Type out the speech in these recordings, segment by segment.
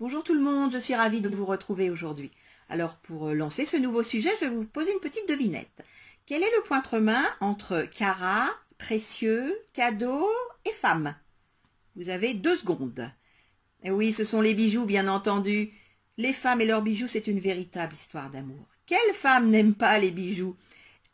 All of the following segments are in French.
Bonjour tout le monde, je suis ravie de vous retrouver aujourd'hui. Alors pour euh, lancer ce nouveau sujet, je vais vous poser une petite devinette. Quel est le point commun entre cara, précieux, cadeau et femme Vous avez deux secondes. Et eh oui, ce sont les bijoux, bien entendu. Les femmes et leurs bijoux, c'est une véritable histoire d'amour. Quelle femme n'aime pas les bijoux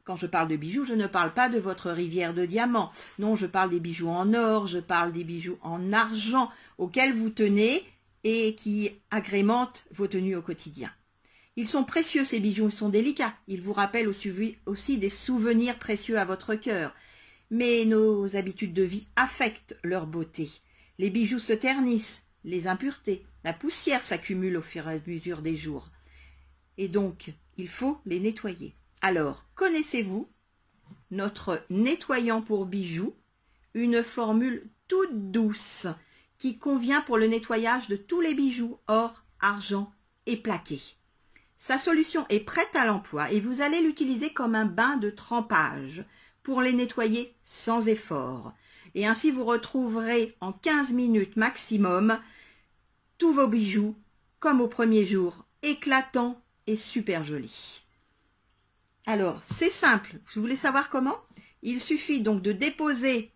quand je parle de bijoux, je ne parle pas de votre rivière de diamants. Non, je parle des bijoux en or, je parle des bijoux en argent auxquels vous tenez et qui agrémentent vos tenues au quotidien. Ils sont précieux, ces bijoux, ils sont délicats. Ils vous rappellent aussi des souvenirs précieux à votre cœur. Mais nos habitudes de vie affectent leur beauté. Les bijoux se ternissent, les impuretés, la poussière s'accumule au fur et à mesure des jours. Et donc, il faut les nettoyer. Alors, connaissez-vous notre nettoyant pour bijoux, une formule toute douce qui convient pour le nettoyage de tous les bijoux, or, argent et plaqué. Sa solution est prête à l'emploi et vous allez l'utiliser comme un bain de trempage pour les nettoyer sans effort. Et ainsi vous retrouverez en 15 minutes maximum tous vos bijoux comme au premier jour, éclatants et super jolis. Alors, c'est simple. Vous voulez savoir comment Il suffit donc de déposer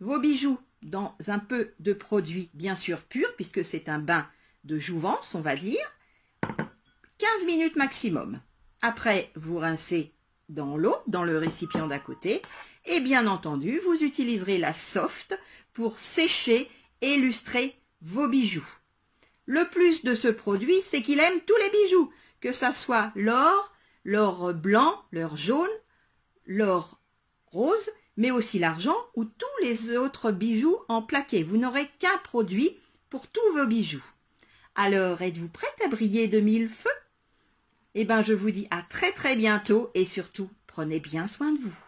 vos bijoux dans un peu de produit bien sûr pur, puisque c'est un bain de jouvence, on va dire, 15 minutes maximum. Après, vous rincez dans l'eau, dans le récipient d'à côté, et bien entendu, vous utiliserez la soft pour sécher et lustrer vos bijoux. Le plus de ce produit, c'est qu'il aime tous les bijoux, que ça soit l'or, l'or blanc, l'or jaune, l'or rose mais aussi l'argent ou tous les autres bijoux en plaqué. Vous n'aurez qu'un produit pour tous vos bijoux. Alors, êtes-vous prête à briller de mille feux Eh bien, je vous dis à très très bientôt et surtout, prenez bien soin de vous.